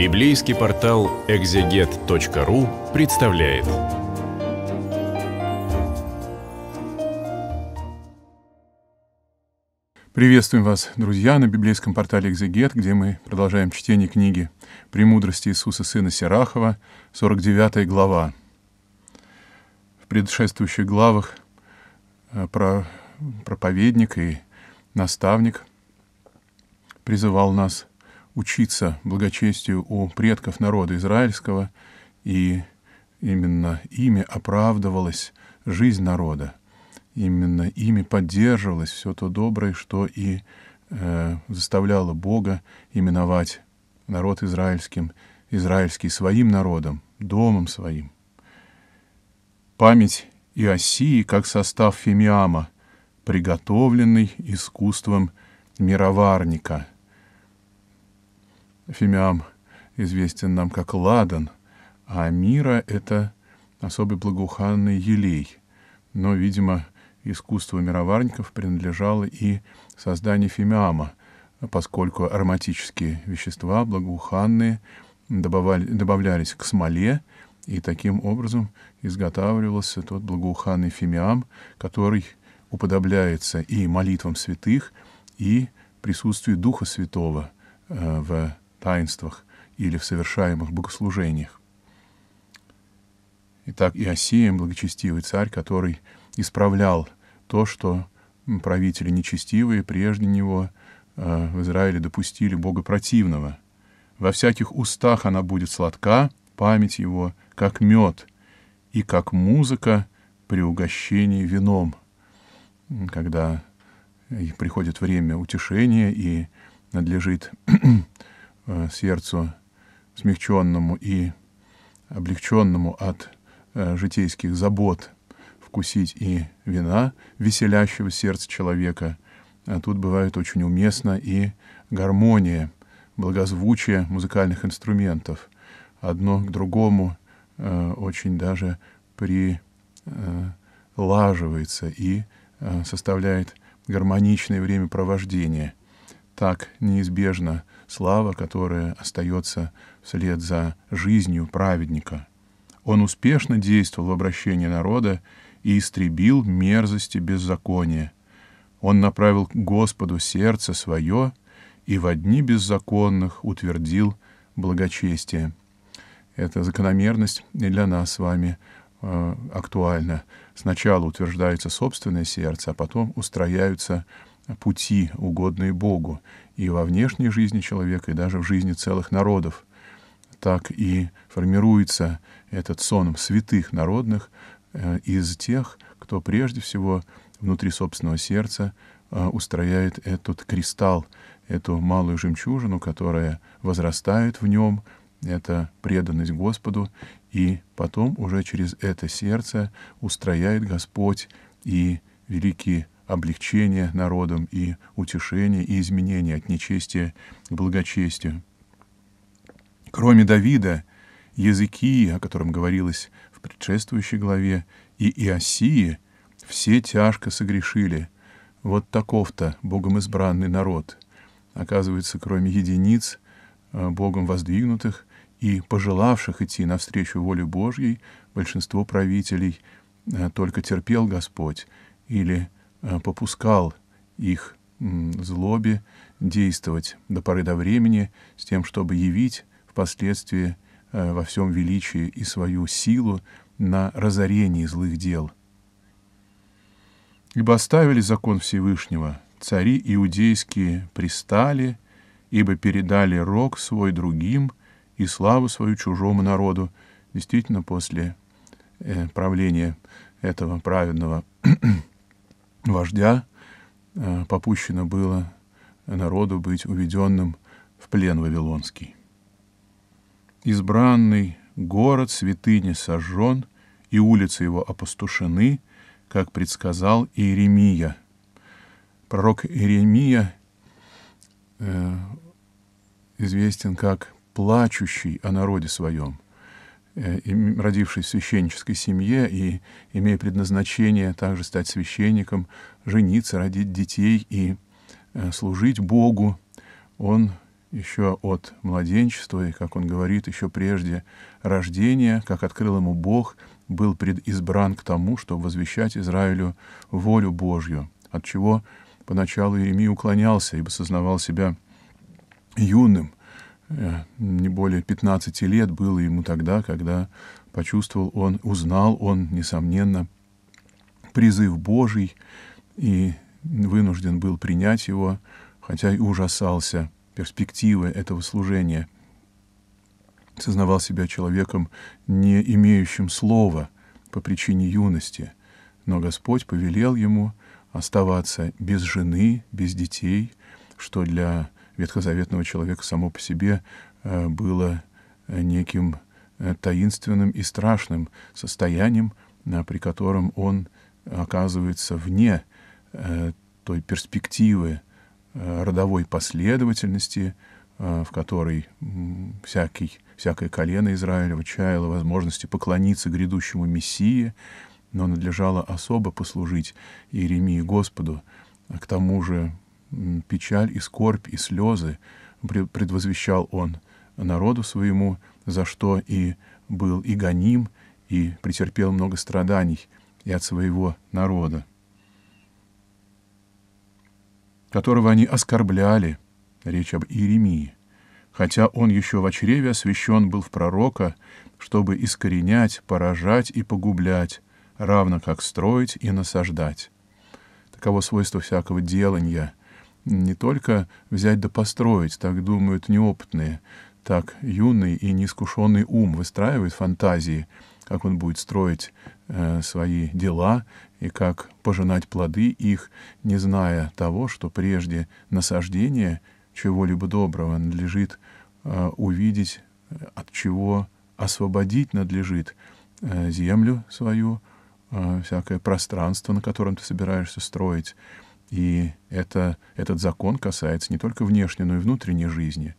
Библейский портал экзегет.ру представляет. Приветствуем вас, друзья, на библейском портале «Экзегет», где мы продолжаем чтение книги «Премудрости Иисуса Сына Сирахова», 49 глава. В предшествующих главах э, про проповедник и наставник призывал нас учиться благочестию у предков народа израильского, и именно ими оправдывалась жизнь народа, именно ими поддерживалось все то доброе, что и э, заставляло Бога именовать народ израильским, израильский своим народом, домом своим. Память Иосии как состав фемиама, приготовленный искусством мироварника — Фимиам известен нам как ладан, а мира — это особый благоуханный елей. Но, видимо, искусству мироварников принадлежало и создание фимиама, поскольку ароматические вещества, благоуханные, добавали, добавлялись к смоле, и таким образом изготавливался тот благоуханный фимиам, который уподобляется и молитвам святых, и присутствию Духа Святого э, в таинствах или в совершаемых богослужениях. Итак, Иосием, благочестивый царь, который исправлял то, что правители нечестивые прежде него э, в Израиле допустили Бога противного. Во всяких устах она будет сладка, память его, как мед, и как музыка при угощении вином, когда приходит время утешения и надлежит Э, сердцу смягченному и облегченному от э, житейских забот вкусить и вина веселящего сердца человека, а тут бывает очень уместно и гармония, благозвучие музыкальных инструментов. Одно к другому э, очень даже прилаживается и составляет гармоничное времяпровождение так неизбежна слава, которая остается вслед за жизнью праведника. Он успешно действовал в обращении народа и истребил мерзости беззакония. Он направил к Господу сердце свое и в одни беззаконных утвердил благочестие. Эта закономерность для нас с вами э, актуальна. Сначала утверждается собственное сердце, а потом устрояются пути, угодные Богу, и во внешней жизни человека, и даже в жизни целых народов. Так и формируется этот сон святых народных э, из тех, кто прежде всего внутри собственного сердца э, устрояет этот кристалл, эту малую жемчужину, которая возрастает в нем, это преданность Господу, и потом уже через это сердце устрояет Господь и великий облегчение народам и утешение и изменение от нечестия к благочестию. Кроме Давида, Языкии, о котором говорилось в предшествующей главе, и Иосии, все тяжко согрешили. Вот таков-то Богом избранный народ. Оказывается, кроме единиц, э, Богом воздвигнутых и пожелавших идти навстречу воле Божьей, большинство правителей э, только терпел Господь или Э, попускал их злобе действовать до поры до времени с тем, чтобы явить впоследствии э, во всем величии и свою силу на разорении злых дел. Ибо оставили закон Всевышнего, цари иудейские пристали, ибо передали рог свой другим и славу свою чужому народу. Действительно, после э, правления этого праведного вождя э, попущено было народу быть уведенным в плен Вавилонский. Избранный город святыни сожжен, и улицы его опустошены, как предсказал Иеремия. Пророк Иеремия э, известен как плачущий о народе своем — Э, родившись в священнической семье и имея предназначение также стать священником, жениться, родить детей и э, служить Богу, он еще от младенчества, и, как он говорит, еще прежде рождения, как открыл ему Бог, был предизбран к тому, чтобы возвещать Израилю волю Божью, от чего поначалу Иеремия уклонялся, ибо сознавал себя юным, Э, не более 15 лет было ему тогда, когда почувствовал он, узнал он, несомненно, призыв Божий и вынужден был принять его, хотя и ужасался перспективы этого служения. Сознавал себя человеком, не имеющим слова по причине юности, но Господь повелел ему оставаться без жены, без детей, что для ветхозаветного человека само по себе э, было э, неким э, таинственным и страшным состоянием, при котором он оказывается вне той перспективы родовой последовательности, в которой всякий, всякое колено Израилева чаяло возможности поклониться грядущему Мессии, но надлежало особо послужить Иеремии Господу, к тому же печаль и скорбь и слезы предвозвещал он народу своему, за что и был и гоним, и претерпел много страданий и от своего народа, которого они оскорбляли, речь об Иеремии, хотя он еще в чреве освящен был в пророка, чтобы искоренять, поражать и погублять, равно как строить и насаждать. Таково свойство всякого деланья не только взять да построить, так думают неопытные, так юный и неискушенный ум выстраивает фантазии, как он будет строить э, свои дела и как пожинать плоды их, не зная того, что прежде насаждение чего-либо доброго надлежит э, увидеть, от чего освободить надлежит э, землю свою, э, всякое пространство, на котором ты собираешься строить, и это, этот закон касается не только внешней, но и внутренней жизни.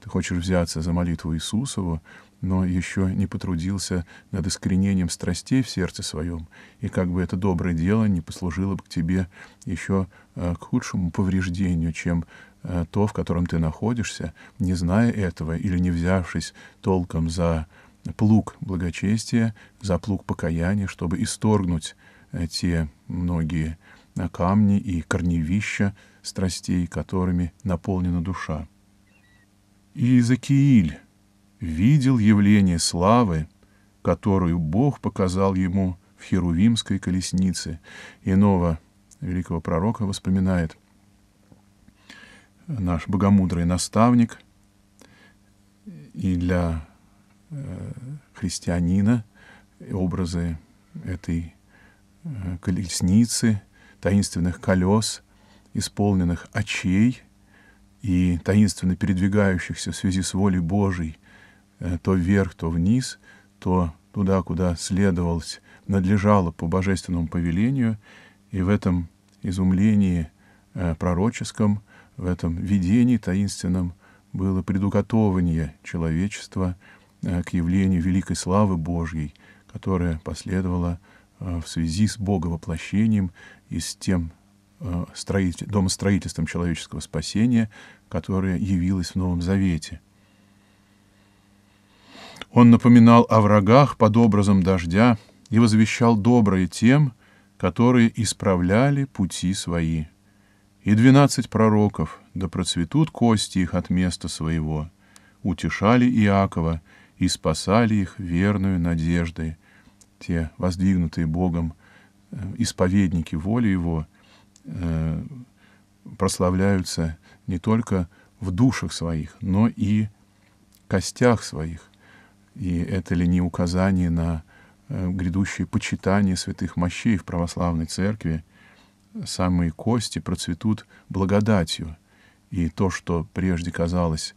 Ты хочешь взяться за молитву Иисусову, но еще не потрудился над искоренением страстей в сердце своем, и как бы это доброе дело не послужило бы к тебе еще э, к худшему повреждению, чем э, то, в котором ты находишься, не зная этого или не взявшись толком за плуг благочестия, за плуг покаяния, чтобы исторгнуть э, те многие камни и корневища страстей, которыми наполнена душа. И Закииль видел явление славы, которую Бог показал ему в Херувимской колеснице. Иного великого пророка воспоминает наш богомудрый наставник, и для э, христианина образы этой э, колесницы таинственных колес, исполненных очей и таинственно передвигающихся в связи с волей Божией э, то вверх, то вниз, то туда, куда следовалось, надлежало по божественному повелению, и в этом изумлении э, пророческом, в этом видении таинственном было предуготование человечества э, к явлению великой славы Божьей, которая последовала в связи с Боговоплощением и с тем э, строитель, домостроительством человеческого спасения, которое явилось в Новом Завете. Он напоминал о врагах под образом дождя и возвещал доброе тем, которые исправляли пути свои. И двенадцать пророков, да процветут кости их от места своего, утешали Иакова и спасали их верную надеждой, те, воздвигнутые Богом, — Э, исповедники воли его э, прославляются не только в душах своих, но и костях своих. И это ли не указание на э, грядущее почитание святых мощей в православной церкви? Самые кости процветут благодатью. И то, что прежде казалось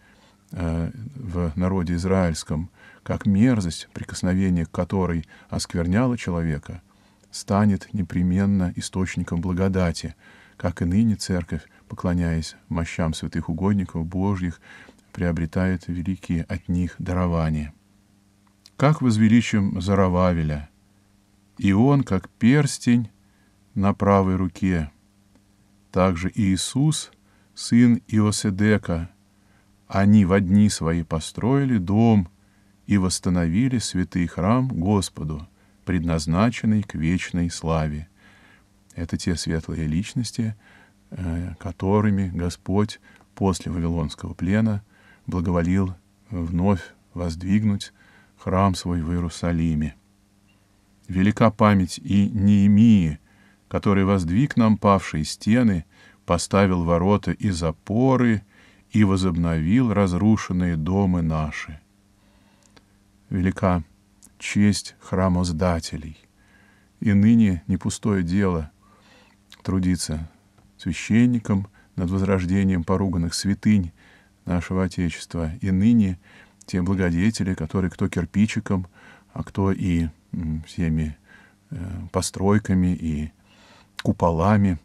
в народе израильском как мерзость, прикосновение к которой оскверняло человека — станет непременно источником благодати, как и ныне церковь, поклоняясь мощам святых угодников Божьих, приобретает великие от них дарования. Как возвеличим Зарававеля, и он, как перстень на правой руке, также Иисус, сын Иоседека, они в одни свои построили дом и восстановили святый храм Господу, предназначенный к вечной славе. Это те светлые личности, э, которыми Господь после Вавилонского плена благоволил вновь воздвигнуть храм свой в Иерусалиме. Велика память и Неемии, который воздвиг нам павшие стены, поставил ворота и запоры, и возобновил разрушенные дома наши. Велика честь храмоздателей. И ныне не пустое дело трудиться священником над возрождением поруганных святынь нашего Отечества. И ныне те благодетели, которые кто кирпичиком, а кто и всеми э, постройками и куполами,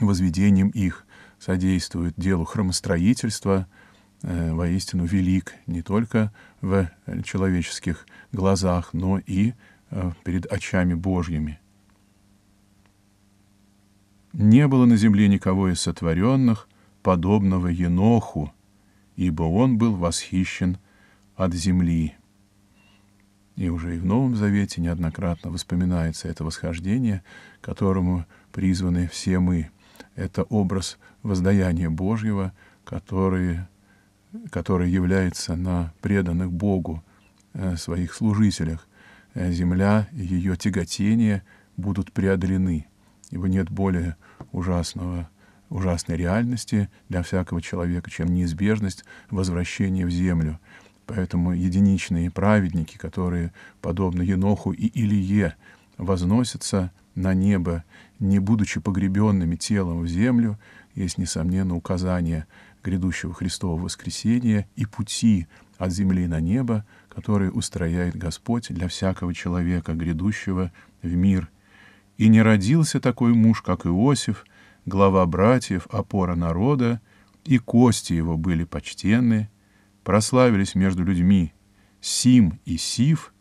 возведением их содействуют делу храмостроительства – Э, воистину велик не только в человеческих глазах, но и э, перед очами Божьими. Не было на земле никого из сотворенных, подобного Еноху, ибо он был восхищен от земли. И уже и в Новом Завете неоднократно воспоминается это восхождение, которому призваны все мы. Это образ воздаяния Божьего, который который является на преданных Богу э, своих служителях, э, земля и ее тяготение будут преодолены, ибо нет более ужасного, ужасной реальности для всякого человека, чем неизбежность возвращения в землю. Поэтому единичные праведники, которые, подобно Еноху и Илие, возносятся на небо, не будучи погребенными телом в землю, есть, несомненно, указание — грядущего Христового воскресения и пути от земли на небо, который устрояет Господь для всякого человека, грядущего в мир. И не родился такой муж, как Иосиф, глава братьев, опора народа, и кости его были почтенны, прославились между людьми Сим и Сив,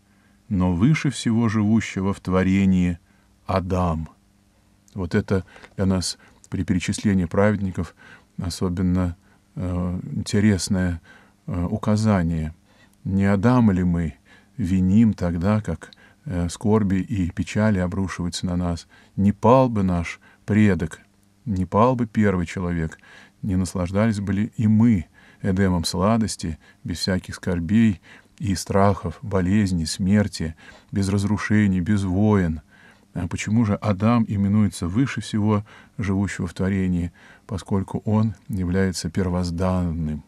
но выше всего живущего в творении Адам. Вот это для нас при перечислении праведников особенно Э, интересное э, указание. Не Адама ли мы виним тогда, как э, скорби и печали обрушиваются на нас? Не пал бы наш предок, не пал бы первый человек, не наслаждались бы ли и мы Эдемом сладости, без всяких скорбей и страхов, болезней, смерти, без разрушений, без войн, Э, почему же Адам именуется выше всего живущего в творении, поскольку он является первозданным,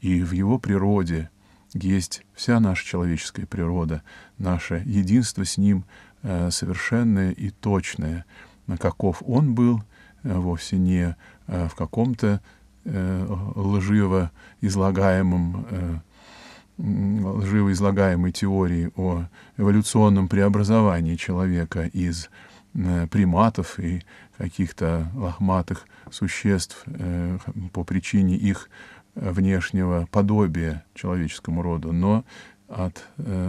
и в его природе есть вся наша человеческая природа, наше единство с ним э, совершенное и точное, каков он был, э, вовсе не в каком-то лживо излагаемом лживо излагаемой теории о эволюционном преобразовании человека из э, приматов и каких-то лохматых существ э, по причине их э, внешнего подобия человеческому роду, но от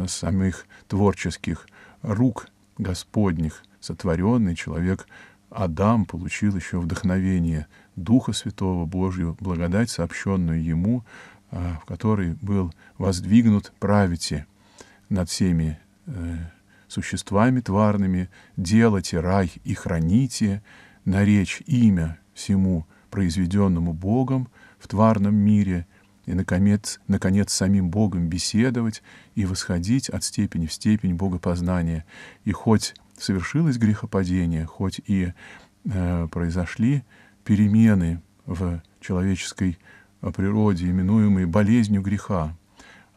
самих творческих рук Господних сотворенный человек Адам получил еще вдохновение Духа Святого Божьего, благодать, сообщенную ему а, в который был воздвигнут правите над всеми э, существами тварными, делайте рай и храните, на имя всему произведенному Богом в тварном мире, и, наконец, наконец, самим Богом беседовать и восходить от степени в степень богопознания. И хоть совершилось грехопадение, хоть и э, произошли перемены в человеческой жизни, о природе, именуемой болезнью греха.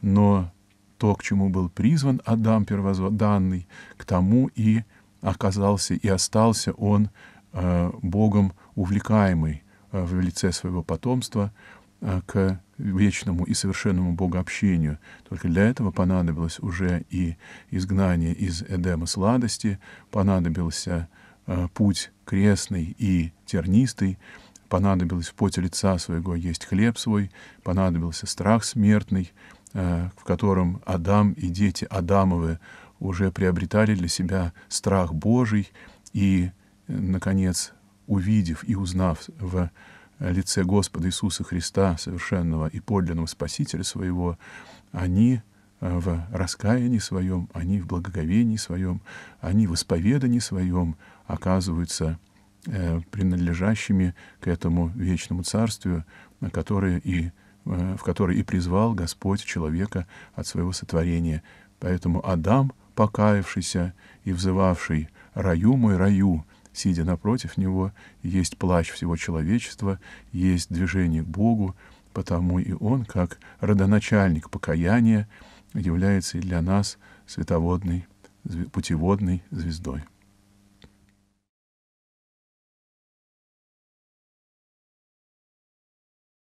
Но то, к чему был призван Адам первозданный, к тому и оказался и остался он э, Богом увлекаемый э, в лице своего потомства э, к вечному и совершенному богообщению. Только для этого понадобилось уже и изгнание из Эдема сладости, понадобился э, путь крестный и тернистый, понадобилось в поте лица своего есть хлеб свой, понадобился страх смертный, э, в котором Адам и дети Адамовы уже приобретали для себя страх Божий и, э, наконец, увидев и узнав в э, лице Господа Иисуса Христа, совершенного и подлинного Спасителя своего, они в раскаянии своем, они в благоговении своем, они в исповедании своем оказываются Э, принадлежащими к этому вечному царствию, которое и, э, в которое и призвал Господь человека от своего сотворения. Поэтому Адам, покаявшийся и взывавший «Раю мой, раю», сидя напротив него, есть плач всего человечества, есть движение к Богу, потому и он, как родоначальник покаяния, является и для нас световодной, путеводной звездой.